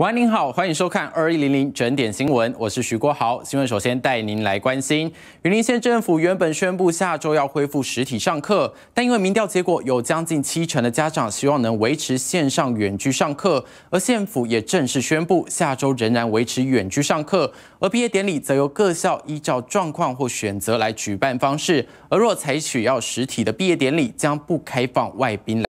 喂，您好，欢迎收看二一零零整点新闻，我是徐国豪。新闻首先带您来关心，云林县政府原本宣布下周要恢复实体上课，但因为民调结果有将近七成的家长希望能维持线上远距上课，而县府也正式宣布下周仍然维持远距上课，而毕业典礼则由各校依照状况或选择来举办方式，而若采取要实体的毕业典礼，将不开放外宾来。